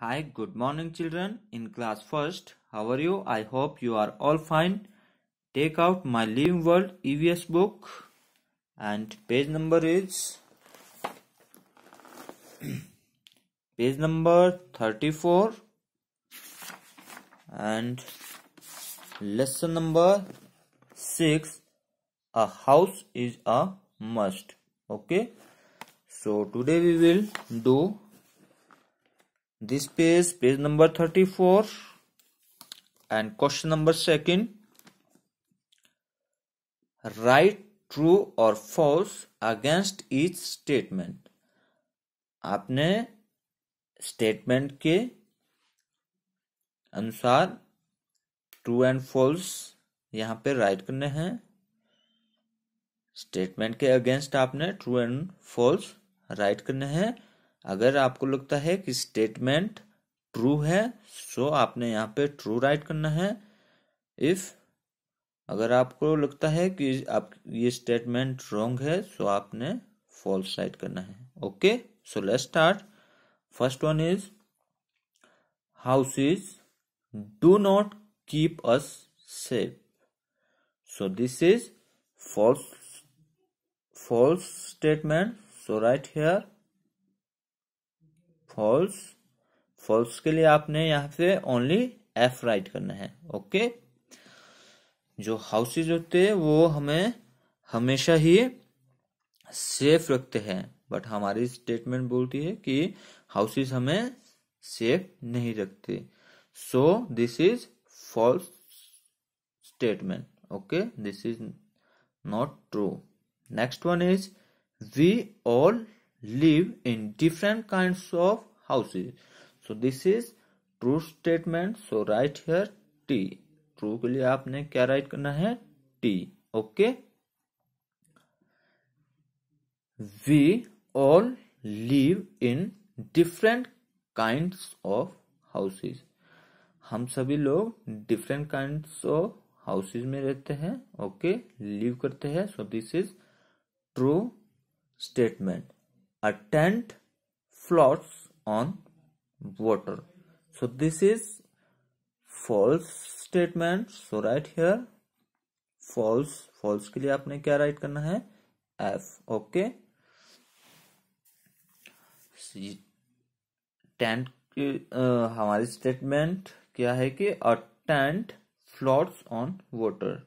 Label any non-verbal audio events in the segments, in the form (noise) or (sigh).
Hi, good morning children. In class first, how are you? I hope you are all fine. Take out my Living World EVS book and page number is (clears throat) page number 34 and lesson number 6 a house is a must okay so today we will do this page page number 34 and question number second write true or false against each statement आपने statement के अनुसार true and false यहां पे right करने हैं statement के against आपने true and false right करने हैं अगर आपको लगता है कि स्टेटमेंट ट्रू है सो आपने यहाँ पे ट्रू राइट करना है इफ अगर आपको लगता है कि आप ये स्टेटमेंट रॉन्ग है सो आपने फॉल्स राइट करना है okay so let's start first one is house is do not keep us safe so this is false false statement so write here false false के लिए आपने यहां से ओनली एफ राइट करना है ओके जो हाउसेज होते हैं वो हमें हमेशा ही सेफ रखते हैं बट हमारी स्टेटमेंट बोलती है कि हाउसेज हमें सेफ नहीं रखते so this is false statement okay this is not true next one is we all live in different kinds of houses so this is true statement so write here t true ke liye aapne kya write karna hai t okay we all live in different kinds of houses हम सभी लोग different kind of houses में रहते हैं okay okay? Live करते हैं so this is true statement A tent floats on water. So this is false statement. So right here false false ke liye aapne kya write karna hai F okay. Tent हमारी statement क्या है कि a tent floats on water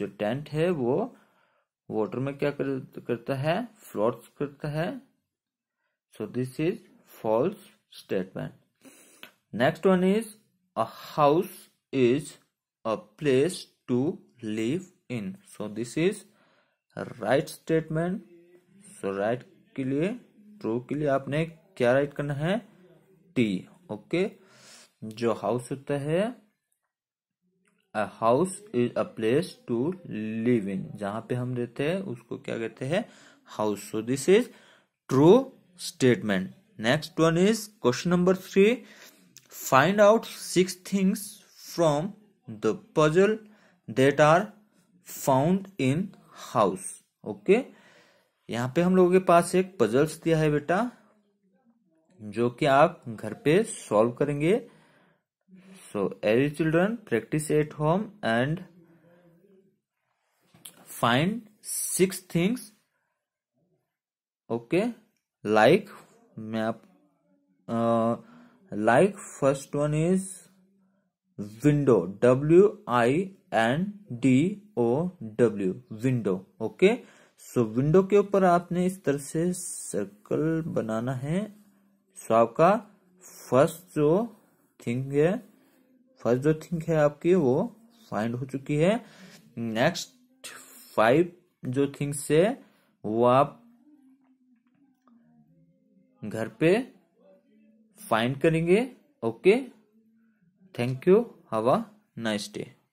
जो tent है वो water में क्या कर, करता है फ्लोट करता है so this is false statement next one is a house is a place to live in so this is right statement so write के लिए ट्रू के लिए आपने क्या राइट करना है टी ओके okay? जो हाउस होता है house is a place to live in जहां पे हम रहते हैं उसको क्या कहते हैं house so this is true statement next one is question number three find out six things from the puzzle that are found in house okay यहाँ पे हम लोगों के पास एक पजल्स दिया है बेटा जो कि आप घर पे सॉल्व करेंगे so every children practice at home and find six things okay like map uh, like first one is window w i n d o w window okay so window के ऊपर आपने इस तरह से circle बनाना है सो आपका first जो thing है फर्स्ट जो थिंग है आपकी वो फाइंड हो चुकी है नेक्स्ट फाइव जो थिंग्स है वो आप घर पे फाइंड करेंगे okay thank you have a nice day